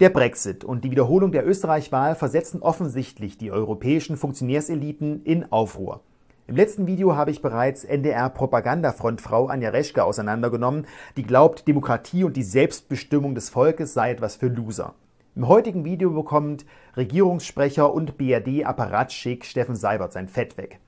Der Brexit und die Wiederholung der Österreich-Wahl versetzen offensichtlich die europäischen Funktionärseliten in Aufruhr. Im letzten Video habe ich bereits NDR-Propagandafrontfrau Anja Reschke auseinandergenommen, die glaubt, Demokratie und die Selbstbestimmung des Volkes sei etwas für Loser. Im heutigen Video bekommt Regierungssprecher und brd apparatschick Steffen Seibert sein Fett weg.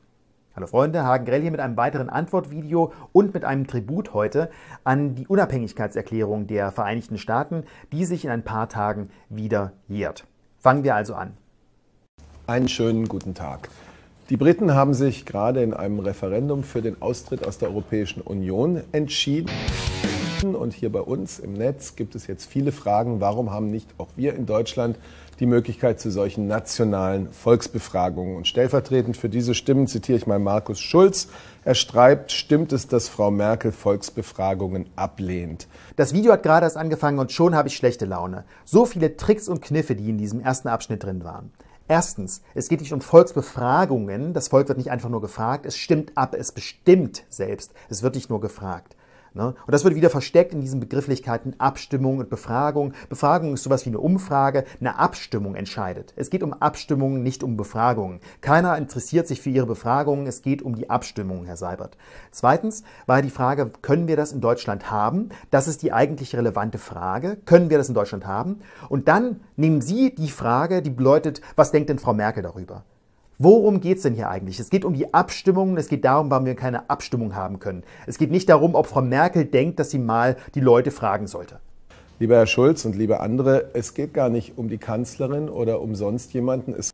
Hallo Freunde, Hagen Grell hier mit einem weiteren Antwortvideo und mit einem Tribut heute an die Unabhängigkeitserklärung der Vereinigten Staaten, die sich in ein paar Tagen wieder jährt. Fangen wir also an. Einen schönen guten Tag. Die Briten haben sich gerade in einem Referendum für den Austritt aus der Europäischen Union entschieden. Und hier bei uns im Netz gibt es jetzt viele Fragen, warum haben nicht auch wir in Deutschland die Möglichkeit zu solchen nationalen Volksbefragungen. Und stellvertretend für diese Stimmen zitiere ich mal Markus Schulz. Er schreibt, stimmt es, dass Frau Merkel Volksbefragungen ablehnt? Das Video hat gerade erst angefangen und schon habe ich schlechte Laune. So viele Tricks und Kniffe, die in diesem ersten Abschnitt drin waren. Erstens, es geht nicht um Volksbefragungen. Das Volk wird nicht einfach nur gefragt. Es stimmt ab, es bestimmt selbst. Es wird nicht nur gefragt. Ne? Und das wird wieder versteckt in diesen Begrifflichkeiten Abstimmung und Befragung. Befragung ist sowas wie eine Umfrage, eine Abstimmung entscheidet. Es geht um Abstimmungen, nicht um Befragungen. Keiner interessiert sich für Ihre Befragungen, es geht um die Abstimmung, Herr Seibert. Zweitens war die Frage, können wir das in Deutschland haben? Das ist die eigentlich relevante Frage. Können wir das in Deutschland haben? Und dann nehmen Sie die Frage, die bedeutet, was denkt denn Frau Merkel darüber? Worum geht es denn hier eigentlich? Es geht um die Abstimmungen, es geht darum, warum wir keine Abstimmung haben können. Es geht nicht darum, ob Frau Merkel denkt, dass sie mal die Leute fragen sollte. Lieber Herr Schulz und liebe andere, es geht gar nicht um die Kanzlerin oder um sonst jemanden. Es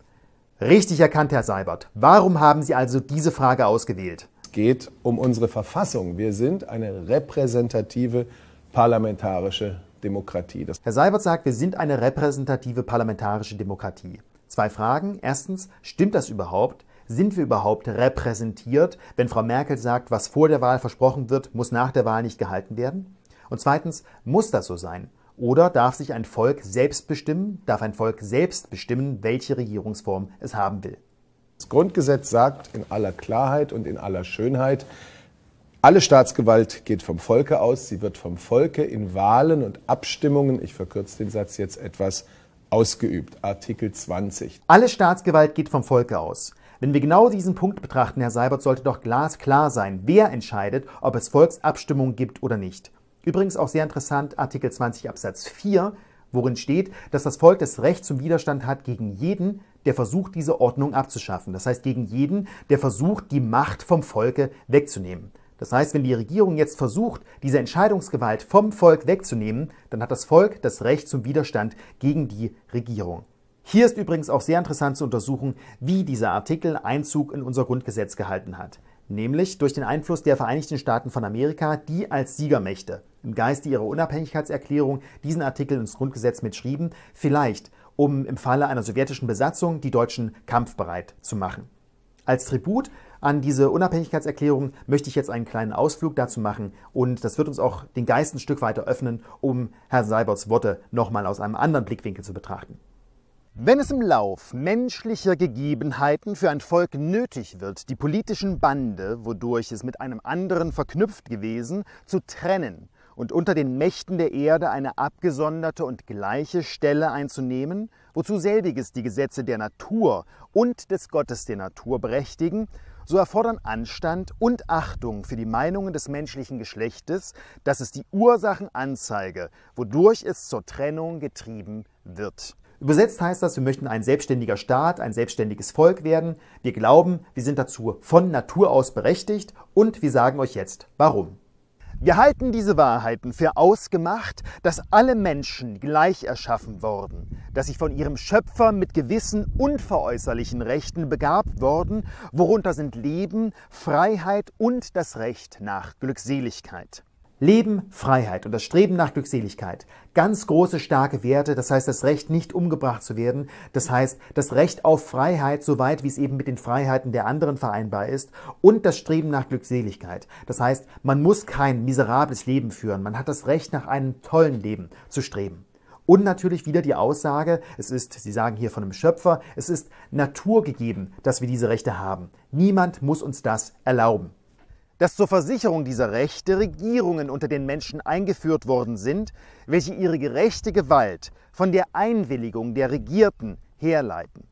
Richtig erkannt, Herr Seibert. Warum haben Sie also diese Frage ausgewählt? Es geht um unsere Verfassung. Wir sind eine repräsentative parlamentarische Demokratie. Das Herr Seibert sagt, wir sind eine repräsentative parlamentarische Demokratie. Zwei Fragen. Erstens, stimmt das überhaupt? Sind wir überhaupt repräsentiert? Wenn Frau Merkel sagt, was vor der Wahl versprochen wird, muss nach der Wahl nicht gehalten werden? Und zweitens, muss das so sein? Oder darf sich ein Volk selbst bestimmen? Darf ein Volk selbst bestimmen, welche Regierungsform es haben will? Das Grundgesetz sagt in aller Klarheit und in aller Schönheit, alle Staatsgewalt geht vom Volke aus, sie wird vom Volke in Wahlen und Abstimmungen, ich verkürze den Satz jetzt etwas, ausgeübt. Artikel 20. Alle Staatsgewalt geht vom Volke aus. Wenn wir genau diesen Punkt betrachten, Herr Seibert, sollte doch glasklar sein, wer entscheidet, ob es Volksabstimmung gibt oder nicht. Übrigens auch sehr interessant Artikel 20 Absatz 4, worin steht, dass das Volk das Recht zum Widerstand hat gegen jeden, der versucht, diese Ordnung abzuschaffen. Das heißt gegen jeden, der versucht, die Macht vom Volke wegzunehmen. Das heißt, wenn die Regierung jetzt versucht, diese Entscheidungsgewalt vom Volk wegzunehmen, dann hat das Volk das Recht zum Widerstand gegen die Regierung. Hier ist übrigens auch sehr interessant zu untersuchen, wie dieser Artikel Einzug in unser Grundgesetz gehalten hat, nämlich durch den Einfluss der Vereinigten Staaten von Amerika, die als Siegermächte im Geiste ihrer Unabhängigkeitserklärung diesen Artikel ins Grundgesetz mitschrieben, vielleicht um im Falle einer sowjetischen Besatzung die Deutschen kampfbereit zu machen. Als Tribut an diese Unabhängigkeitserklärung möchte ich jetzt einen kleinen Ausflug dazu machen und das wird uns auch den Geist ein Stück weiter öffnen, um Herrn Seiberts Worte nochmal aus einem anderen Blickwinkel zu betrachten. Wenn es im Lauf menschlicher Gegebenheiten für ein Volk nötig wird, die politischen Bande, wodurch es mit einem anderen verknüpft gewesen, zu trennen und unter den Mächten der Erde eine abgesonderte und gleiche Stelle einzunehmen, wozu selbiges die Gesetze der Natur und des Gottes der Natur berechtigen, so erfordern Anstand und Achtung für die Meinungen des menschlichen Geschlechtes, dass es die Ursachen anzeige, wodurch es zur Trennung getrieben wird. Übersetzt heißt das, wir möchten ein selbstständiger Staat, ein selbstständiges Volk werden. Wir glauben, wir sind dazu von Natur aus berechtigt und wir sagen euch jetzt, warum. Wir halten diese Wahrheiten für ausgemacht, dass alle Menschen gleich erschaffen wurden, dass sie von ihrem Schöpfer mit gewissen unveräußerlichen Rechten begabt wurden, worunter sind Leben, Freiheit und das Recht nach Glückseligkeit. Leben, Freiheit und das Streben nach Glückseligkeit. Ganz große, starke Werte. Das heißt, das Recht, nicht umgebracht zu werden. Das heißt, das Recht auf Freiheit, soweit wie es eben mit den Freiheiten der anderen vereinbar ist. Und das Streben nach Glückseligkeit. Das heißt, man muss kein miserables Leben führen. Man hat das Recht, nach einem tollen Leben zu streben. Und natürlich wieder die Aussage, es ist, Sie sagen hier von einem Schöpfer, es ist naturgegeben, dass wir diese Rechte haben. Niemand muss uns das erlauben dass zur Versicherung dieser Rechte Regierungen unter den Menschen eingeführt worden sind, welche ihre gerechte Gewalt von der Einwilligung der Regierten herleiten.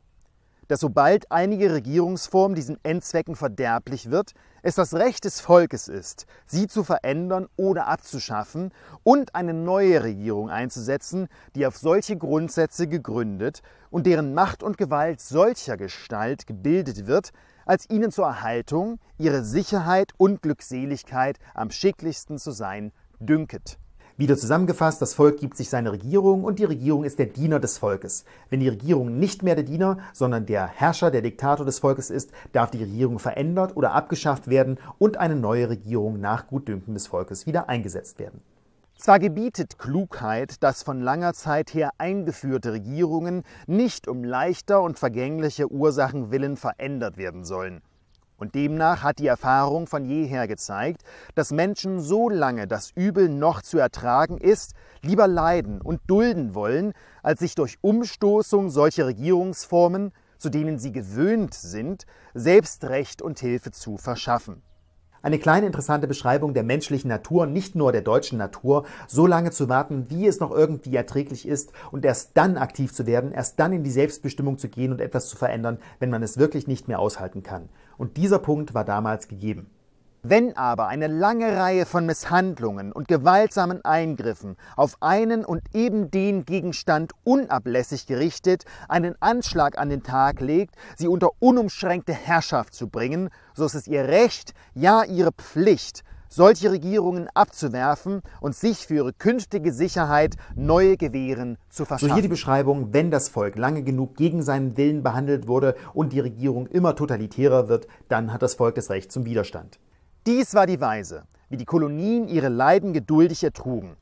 Dass sobald einige Regierungsform diesen Endzwecken verderblich wird, es das Recht des Volkes ist, sie zu verändern oder abzuschaffen und eine neue Regierung einzusetzen, die auf solche Grundsätze gegründet und deren Macht und Gewalt solcher Gestalt gebildet wird, als ihnen zur Erhaltung ihre Sicherheit und Glückseligkeit am schicklichsten zu sein dünket. Wieder zusammengefasst, das Volk gibt sich seine Regierung und die Regierung ist der Diener des Volkes. Wenn die Regierung nicht mehr der Diener, sondern der Herrscher, der Diktator des Volkes ist, darf die Regierung verändert oder abgeschafft werden und eine neue Regierung nach Gutdünken des Volkes wieder eingesetzt werden. Zwar gebietet Klugheit, dass von langer Zeit her eingeführte Regierungen nicht um leichter und vergänglicher Ursachen willen verändert werden sollen. Und demnach hat die Erfahrung von jeher gezeigt, dass Menschen so lange das Übel noch zu ertragen ist, lieber leiden und dulden wollen, als sich durch Umstoßung solcher Regierungsformen, zu denen sie gewöhnt sind, selbst Recht und Hilfe zu verschaffen. Eine kleine interessante Beschreibung der menschlichen Natur, nicht nur der deutschen Natur, so lange zu warten, wie es noch irgendwie erträglich ist und erst dann aktiv zu werden, erst dann in die Selbstbestimmung zu gehen und etwas zu verändern, wenn man es wirklich nicht mehr aushalten kann. Und dieser Punkt war damals gegeben. Wenn aber eine lange Reihe von Misshandlungen und gewaltsamen Eingriffen auf einen und eben den Gegenstand unablässig gerichtet einen Anschlag an den Tag legt, sie unter unumschränkte Herrschaft zu bringen, so ist es ihr Recht, ja ihre Pflicht, solche Regierungen abzuwerfen und sich für ihre künftige Sicherheit neue Gewehren zu verschaffen. So hier die Beschreibung, wenn das Volk lange genug gegen seinen Willen behandelt wurde und die Regierung immer totalitärer wird, dann hat das Volk das Recht zum Widerstand. Dies war die Weise, wie die Kolonien ihre Leiden geduldig ertrugen.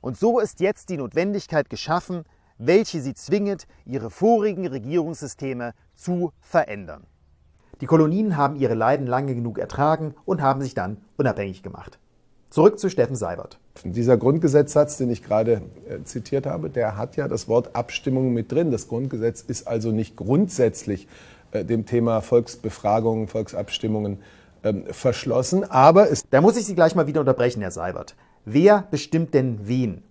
Und so ist jetzt die Notwendigkeit geschaffen, welche sie zwinget, ihre vorigen Regierungssysteme zu verändern. Die Kolonien haben ihre Leiden lange genug ertragen und haben sich dann unabhängig gemacht. Zurück zu Steffen Seibert. Dieser Grundgesetzsatz, den ich gerade äh, zitiert habe, der hat ja das Wort Abstimmung mit drin. Das Grundgesetz ist also nicht grundsätzlich äh, dem Thema Volksbefragungen, Volksabstimmungen ähm, verschlossen. Aber es. Da muss ich Sie gleich mal wieder unterbrechen, Herr Seibert. Wer bestimmt denn wen?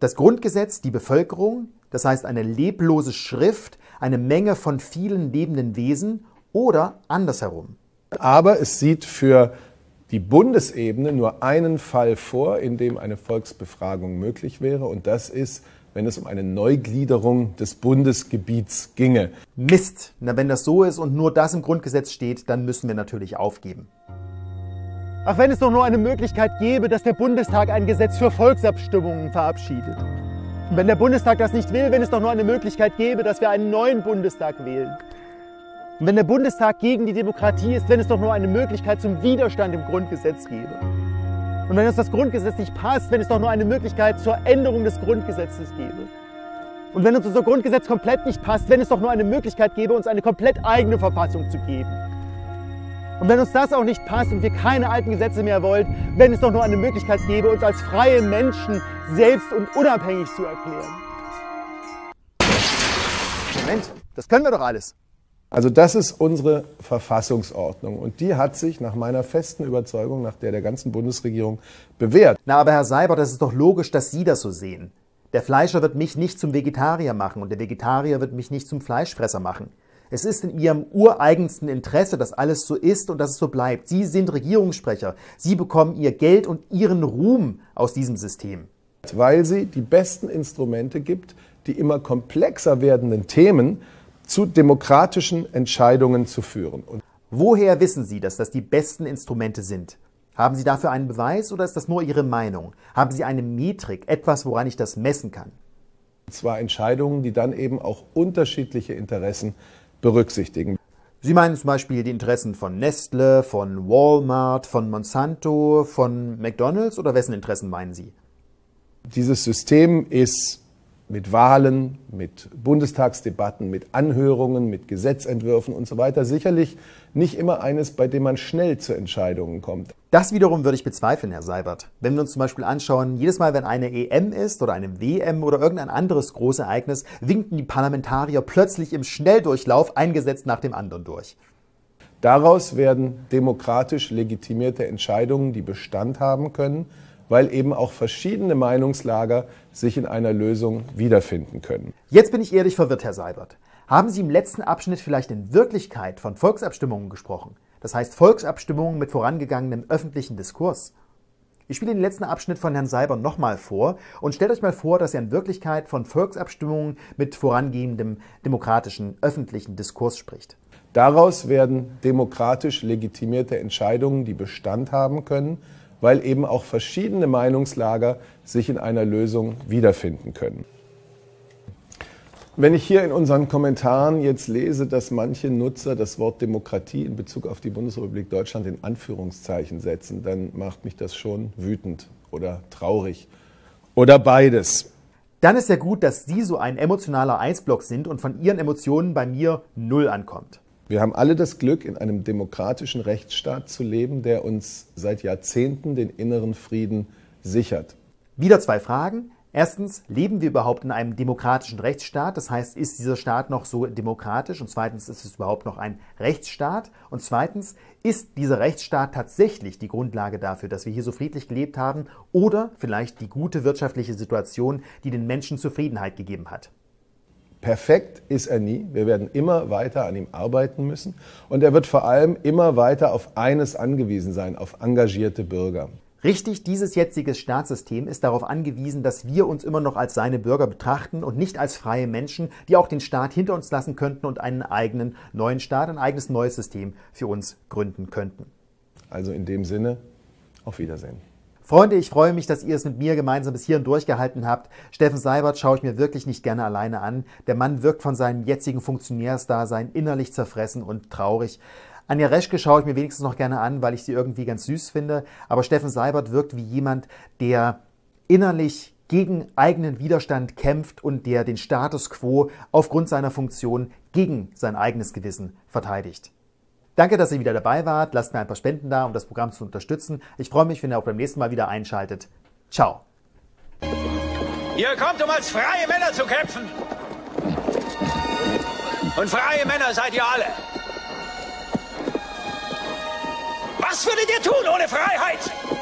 Das Grundgesetz, die Bevölkerung, das heißt eine leblose Schrift, eine Menge von vielen lebenden Wesen oder andersherum. Aber es sieht für die Bundesebene nur einen Fall vor, in dem eine Volksbefragung möglich wäre, und das ist wenn es um eine Neugliederung des Bundesgebiets ginge. Mist! Na, wenn das so ist und nur das im Grundgesetz steht, dann müssen wir natürlich aufgeben. Ach, wenn es doch nur eine Möglichkeit gäbe, dass der Bundestag ein Gesetz für Volksabstimmungen verabschiedet. wenn der Bundestag das nicht will, wenn es doch nur eine Möglichkeit gäbe, dass wir einen neuen Bundestag wählen. Und wenn der Bundestag gegen die Demokratie ist, wenn es doch nur eine Möglichkeit zum Widerstand im Grundgesetz gäbe. Und wenn uns das Grundgesetz nicht passt, wenn es doch nur eine Möglichkeit zur Änderung des Grundgesetzes gäbe. Und wenn uns unser Grundgesetz komplett nicht passt, wenn es doch nur eine Möglichkeit gäbe, uns eine komplett eigene Verfassung zu geben. Und wenn uns das auch nicht passt und wir keine alten Gesetze mehr wollen, wenn es doch nur eine Möglichkeit gäbe, uns als freie Menschen selbst und unabhängig zu erklären. Moment, das können wir doch alles. Also das ist unsere Verfassungsordnung und die hat sich nach meiner festen Überzeugung, nach der der ganzen Bundesregierung bewährt. Na, aber Herr Seibert, das ist doch logisch, dass Sie das so sehen. Der Fleischer wird mich nicht zum Vegetarier machen und der Vegetarier wird mich nicht zum Fleischfresser machen. Es ist in Ihrem ureigensten Interesse, dass alles so ist und dass es so bleibt. Sie sind Regierungssprecher. Sie bekommen Ihr Geld und Ihren Ruhm aus diesem System. Weil sie die besten Instrumente gibt, die immer komplexer werdenden Themen zu demokratischen Entscheidungen zu führen. Und Woher wissen Sie, dass das die besten Instrumente sind? Haben Sie dafür einen Beweis oder ist das nur Ihre Meinung? Haben Sie eine Metrik, etwas, woran ich das messen kann? Und zwar Entscheidungen, die dann eben auch unterschiedliche Interessen berücksichtigen. Sie meinen zum Beispiel die Interessen von Nestle, von Walmart, von Monsanto, von McDonald's oder wessen Interessen meinen Sie? Dieses System ist mit Wahlen, mit Bundestagsdebatten, mit Anhörungen, mit Gesetzentwürfen und so weiter sicherlich nicht immer eines, bei dem man schnell zu Entscheidungen kommt. Das wiederum würde ich bezweifeln, Herr Seibert. Wenn wir uns zum Beispiel anschauen, jedes Mal, wenn eine EM ist oder eine WM oder irgendein anderes Großereignis, winken die Parlamentarier plötzlich im Schnelldurchlauf ein Gesetz nach dem anderen durch. Daraus werden demokratisch legitimierte Entscheidungen, die Bestand haben können, weil eben auch verschiedene Meinungslager sich in einer Lösung wiederfinden können. Jetzt bin ich ehrlich verwirrt, Herr Seibert. Haben Sie im letzten Abschnitt vielleicht in Wirklichkeit von Volksabstimmungen gesprochen? Das heißt Volksabstimmungen mit vorangegangenem öffentlichen Diskurs? Ich spiele den letzten Abschnitt von Herrn Seiber nochmal vor und stellt euch mal vor, dass er in Wirklichkeit von Volksabstimmungen mit vorangehendem demokratischen öffentlichen Diskurs spricht. Daraus werden demokratisch legitimierte Entscheidungen, die Bestand haben können, weil eben auch verschiedene Meinungslager sich in einer Lösung wiederfinden können. Wenn ich hier in unseren Kommentaren jetzt lese, dass manche Nutzer das Wort Demokratie in Bezug auf die Bundesrepublik Deutschland in Anführungszeichen setzen, dann macht mich das schon wütend oder traurig oder beides. Dann ist ja gut, dass Sie so ein emotionaler Eisblock sind und von Ihren Emotionen bei mir null ankommt. Wir haben alle das Glück, in einem demokratischen Rechtsstaat zu leben, der uns seit Jahrzehnten den inneren Frieden sichert. Wieder zwei Fragen. Erstens, leben wir überhaupt in einem demokratischen Rechtsstaat? Das heißt, ist dieser Staat noch so demokratisch? Und zweitens, ist es überhaupt noch ein Rechtsstaat? Und zweitens, ist dieser Rechtsstaat tatsächlich die Grundlage dafür, dass wir hier so friedlich gelebt haben? Oder vielleicht die gute wirtschaftliche Situation, die den Menschen Zufriedenheit gegeben hat? Perfekt ist er nie. Wir werden immer weiter an ihm arbeiten müssen. Und er wird vor allem immer weiter auf eines angewiesen sein, auf engagierte Bürger. Richtig, dieses jetzige Staatssystem ist darauf angewiesen, dass wir uns immer noch als seine Bürger betrachten und nicht als freie Menschen, die auch den Staat hinter uns lassen könnten und einen eigenen neuen Staat, ein eigenes neues System für uns gründen könnten. Also in dem Sinne, auf Wiedersehen. Freunde, ich freue mich, dass ihr es mit mir gemeinsam bis hierhin durchgehalten habt. Steffen Seibert schaue ich mir wirklich nicht gerne alleine an. Der Mann wirkt von seinem jetzigen Funktionärsdasein innerlich zerfressen und traurig. Anja Reschke schaue ich mir wenigstens noch gerne an, weil ich sie irgendwie ganz süß finde. Aber Steffen Seibert wirkt wie jemand, der innerlich gegen eigenen Widerstand kämpft und der den Status quo aufgrund seiner Funktion gegen sein eigenes Gewissen verteidigt. Danke, dass ihr wieder dabei wart. Lasst mir ein paar Spenden da, um das Programm zu unterstützen. Ich freue mich, wenn ihr auch beim nächsten Mal wieder einschaltet. Ciao. Ihr kommt, um als freie Männer zu kämpfen. Und freie Männer seid ihr alle. Was würdet ihr tun ohne Freiheit?